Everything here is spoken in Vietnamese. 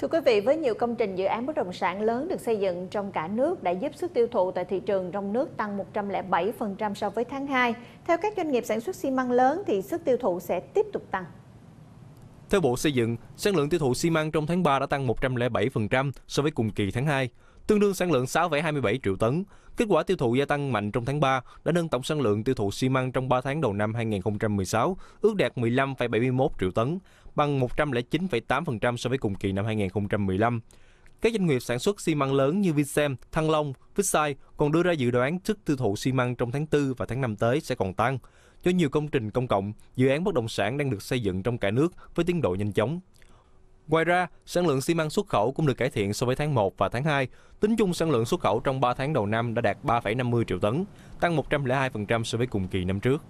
Thưa quý vị, với nhiều công trình dự án bất động sản lớn được xây dựng trong cả nước đã giúp sức tiêu thụ tại thị trường trong nước tăng 107% so với tháng 2. Theo các doanh nghiệp sản xuất xi măng lớn thì sức tiêu thụ sẽ tiếp tục tăng. Theo Bộ Xây dựng, sản lượng tiêu thụ xi măng trong tháng 3 đã tăng 107% so với cùng kỳ tháng 2 tương đương sản lượng 6,27 triệu tấn. Kết quả tiêu thụ gia tăng mạnh trong tháng 3 đã nâng tổng sản lượng tiêu thụ xi măng trong 3 tháng đầu năm 2016 ước đạt 15,71 triệu tấn, bằng 109,8% so với cùng kỳ năm 2015. Các doanh nghiệp sản xuất xi măng lớn như Vinsem, Thăng Long, Vitsai còn đưa ra dự đoán sức tiêu thụ xi măng trong tháng 4 và tháng 5 tới sẽ còn tăng. Do nhiều công trình công cộng, dự án bất động sản đang được xây dựng trong cả nước với tiến độ nhanh chóng. Ngoài ra, sản lượng xi măng xuất khẩu cũng được cải thiện so với tháng 1 và tháng 2. Tính chung sản lượng xuất khẩu trong 3 tháng đầu năm đã đạt 3,50 triệu tấn, tăng 102% so với cùng kỳ năm trước.